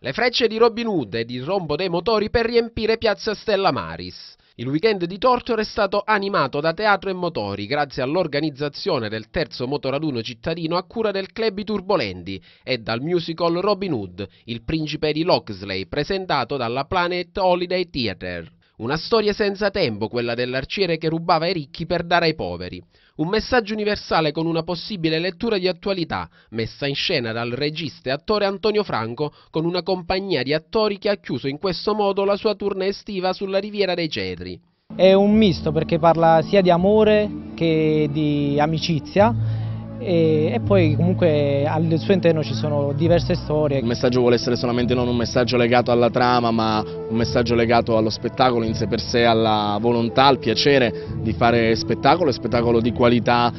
Le frecce di Robin Hood e di rombo dei motori per riempire Piazza Stella Maris. Il weekend di Tortore è stato animato da teatro e motori grazie all'organizzazione del terzo motoraduno cittadino a cura del club I Turbolenti e dal musical Robin Hood, il principe di Loxley, presentato dalla Planet Holiday Theatre. Una storia senza tempo, quella dell'arciere che rubava ai ricchi per dare ai poveri. Un messaggio universale con una possibile lettura di attualità, messa in scena dal regista e attore Antonio Franco con una compagnia di attori che ha chiuso in questo modo la sua tournée estiva sulla Riviera dei Cedri. È un misto perché parla sia di amore che di amicizia e, e, poi comunque al suo interno ci sono diverse storie. Il messaggio vuole essere solamente non un messaggio legato alla trama ma un messaggio legato allo spettacolo in sé per sé, alla volontà, al piacere di fare spettacolo e spettacolo di qualità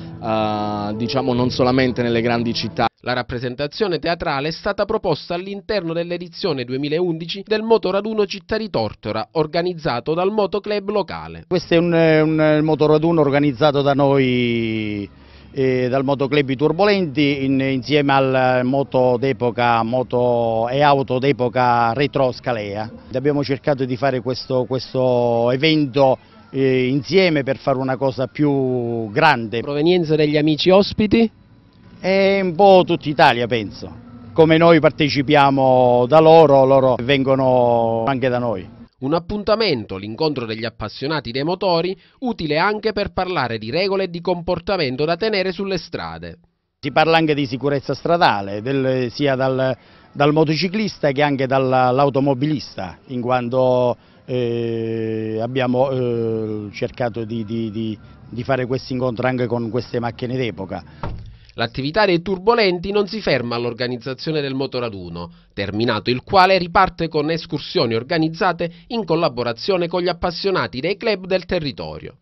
eh, diciamo non solamente nelle grandi città. La rappresentazione teatrale è stata proposta all'interno dell'edizione 2011 del Motoraduno Città di Tortora, organizzato dal Motoclub locale. Questo è un, eh, un eh, motoraduno organizzato da noi eh, dal motoclub Turbolenti in, insieme al moto d'epoca e auto d'epoca Retro Scalea. Abbiamo cercato di fare questo, questo evento eh, insieme per fare una cosa più grande. Provenienza degli amici ospiti? È un po' tutta Italia penso, come noi partecipiamo da loro, loro vengono anche da noi. Un appuntamento, l'incontro degli appassionati dei motori, utile anche per parlare di regole e di comportamento da tenere sulle strade. Si parla anche di sicurezza stradale, del, sia dal, dal, motociclista che anche dall'automobilista, in quanto eh, abbiamo eh, cercato di, di, di, di fare questo incontro anche con queste macchine d'epoca. L'attività dei turbolenti non si ferma all'organizzazione del motoraduno, terminato il quale riparte con escursioni organizzate in collaborazione con gli appassionati dei club del territorio.